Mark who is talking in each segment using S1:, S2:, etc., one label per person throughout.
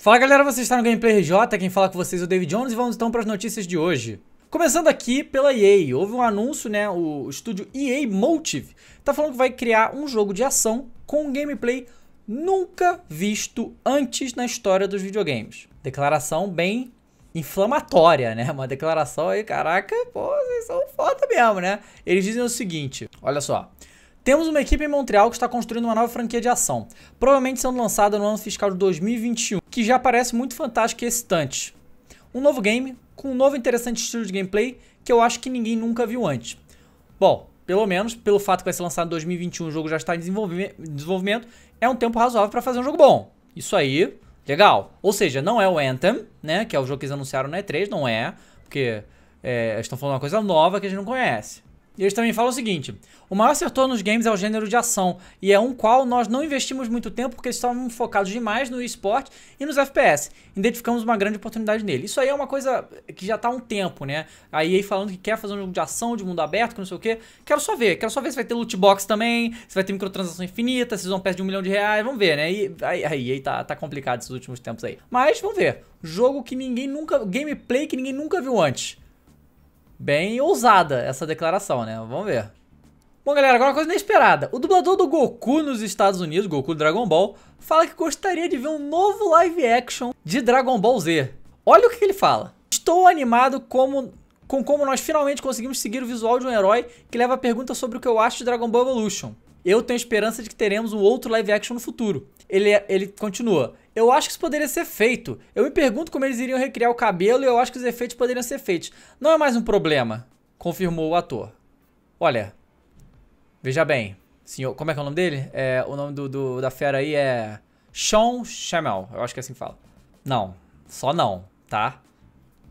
S1: Fala galera, vocês estão no Gameplay RJ, quem fala com vocês é o David Jones e vamos então para as notícias de hoje. Começando aqui pela EA, houve um anúncio, né, o estúdio EA Motive está falando que vai criar um jogo de ação com um gameplay nunca visto antes na história dos videogames. Declaração bem inflamatória, né? Uma declaração aí, caraca, pô, vocês são foda mesmo, né? Eles dizem o seguinte: olha só. Temos uma equipe em Montreal que está construindo uma nova franquia de ação, provavelmente sendo lançada no ano fiscal de 2021, que já parece muito fantástico e excitante. Um novo game, com um novo interessante estilo de gameplay que eu acho que ninguém nunca viu antes. Bom, pelo menos pelo fato que vai ser lançado em 2021, o jogo já está em desenvolvimento, é um tempo razoável para fazer um jogo bom. Isso aí Legal? Ou seja, não é o Anthem, né? Que é o jogo que eles anunciaram na E3, não é. Porque é, estão falando uma coisa nova que a gente não conhece. E eles também falam o seguinte: o maior setor nos games é o gênero de ação, e é um qual nós não investimos muito tempo porque estávamos focados demais no esporte e nos FPS. Identificamos uma grande oportunidade nele. Isso aí é uma coisa que já está há um tempo, né? Aí falando que quer fazer um jogo de ação, de mundo aberto, que não sei o quê. Quero só ver, quero só ver se vai ter loot box também, se vai ter microtransação infinita, se vão perto de um milhão de reais, vamos ver, né? E aí, aí tá, tá complicado esses últimos tempos aí. Mas vamos ver. Jogo que ninguém nunca. gameplay que ninguém nunca viu antes. Bem ousada essa declaração, né? Vamos ver. Bom, galera, agora uma coisa inesperada. O dublador do Goku nos Estados Unidos, Goku Dragon Ball, fala que gostaria de ver um novo live action de Dragon Ball Z. Olha o que ele fala. Estou animado como com como nós finalmente conseguimos seguir o visual de um herói que leva a pergunta sobre o que eu acho de Dragon Ball Evolution. Eu tenho esperança de que teremos um outro live action no futuro. Ele, é, ele continua. Eu acho que isso poderia ser feito. Eu me pergunto como eles iriam recriar o cabelo e eu acho que os efeitos poderiam ser feitos. Não é mais um problema, confirmou o ator. Olha, veja bem, senhor, como é que é o nome dele? É, o nome do, do, da fera aí é Sean Chamel, eu acho que é assim que fala. Não, só não, tá?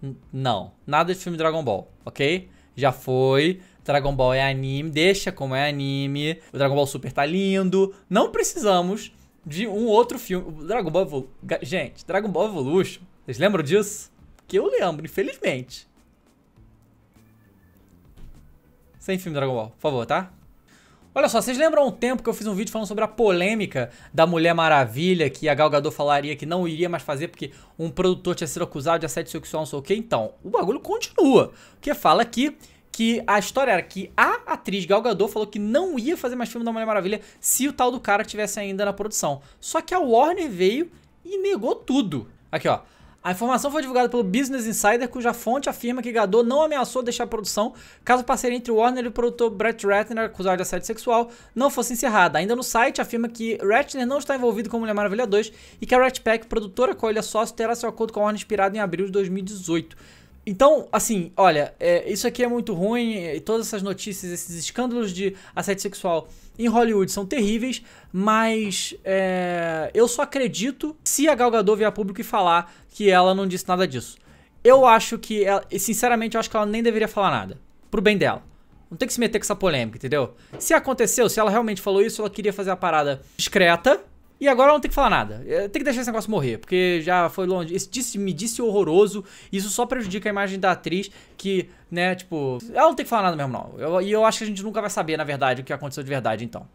S1: N não, nada de filme Dragon Ball, ok? Já foi, Dragon Ball é anime, deixa como é anime, o Dragon Ball Super tá lindo, não precisamos de um outro filme. Dragon Ball Evolution. Gente, Dragon Ball Evolution. Vocês lembram disso? Que eu lembro, infelizmente. Sem filme Dragon Ball, por favor, tá? Olha só, vocês lembram um tempo que eu fiz um vídeo falando sobre a polêmica da Mulher Maravilha, que a Gal Gadot falaria que não iria mais fazer porque um produtor tinha sido acusado de assédio sexual, não sei o que. Então, o bagulho continua. Porque fala que que a história era que a atriz Gal Gadot falou que não ia fazer mais filme da Mulher Maravilha se o tal do cara tivesse ainda na produção. Só que a Warner veio e negou tudo. Aqui, ó. A informação foi divulgada pelo Business Insider, cuja fonte afirma que Gadot não ameaçou deixar a produção caso a parceria entre Warner e o produtor Brett Ratner, acusado de assédio sexual, não fosse encerrada. Ainda no site, afirma que Ratner não está envolvido com Mulher Maravilha 2 e que a Ratpack, produtora com ele é sócio, terá seu acordo com a Warner inspirado em abril de 2018. Então, assim, olha, é, isso aqui é muito ruim, todas essas notícias, esses escândalos de assédio sexual em Hollywood são terríveis, mas é, eu só acredito se a Gal Gadot vier a público e falar que ela não disse nada disso. Eu acho que, ela, sinceramente, eu acho que ela nem deveria falar nada, pro bem dela. Não tem que se meter com essa polêmica, entendeu? Se aconteceu, se ela realmente falou isso, ela queria fazer a parada discreta, e agora eu não tenho que falar nada. Tem que deixar esse negócio morrer, porque já foi longe. Esse disse, me disse horroroso. Isso só prejudica a imagem da atriz, que, né, tipo. Ela não tem que falar nada mesmo, não. e eu acho que a gente nunca vai saber, na verdade, o que aconteceu de verdade, então.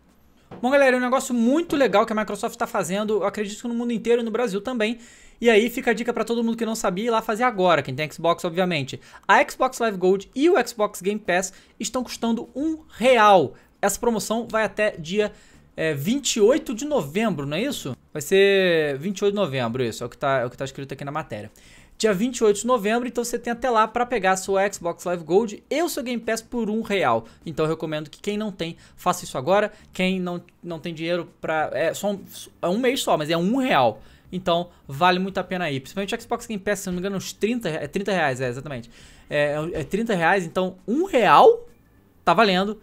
S1: Bom, galera, é um negócio muito legal que a Microsoft está fazendo. Eu acredito que no mundo inteiro e no Brasil também. E aí fica a dica para todo mundo que não sabia ir lá fazer agora, quem tem Xbox, obviamente. A Xbox Live Gold e o Xbox Game Pass estão custando um real. Essa promoção vai até dia é, 28 de novembro, não é isso? Vai ser 28 de novembro, isso, é o que está é o que tá escrito aqui na matéria. Dia 28 de novembro, então você tem até lá para pegar a sua Xbox Live Gold e o seu Game Pass por um real. Então eu recomendo que quem não tem, faça isso agora. Quem não, não tem dinheiro para É, só um, é um mês só, mas é um real. Então, vale muito a pena aí. Principalmente o Xbox Game Pass, se não me engano, é uns 30, é 30 reais, é, exatamente. É, é 30 reais, então um real tá valendo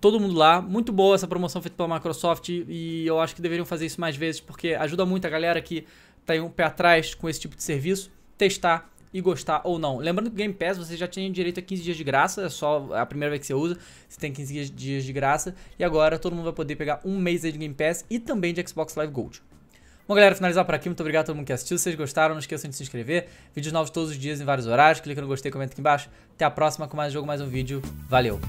S1: todo mundo lá. Muito boa essa promoção feita pela Microsoft e eu acho que deveriam fazer isso mais vezes porque ajuda muito a galera que tem tá um pé atrás com esse tipo de serviço testar e gostar ou não. Lembrando que o Game Pass você já tinha direito a 15 dias de graça, é só a primeira vez que você usa, você tem 15 dias de graça e agora todo mundo vai poder pegar um mês de Game Pass e também de Xbox Live Gold. Bom, galera, finalizar por aqui. Muito obrigado a todo mundo que assistiu. Se vocês gostaram, não esqueçam de se inscrever. Vídeos novos todos os dias em vários horários. Clica no gostei, comenta aqui embaixo. Até a próxima com mais jogo, mais um vídeo.
S2: Valeu!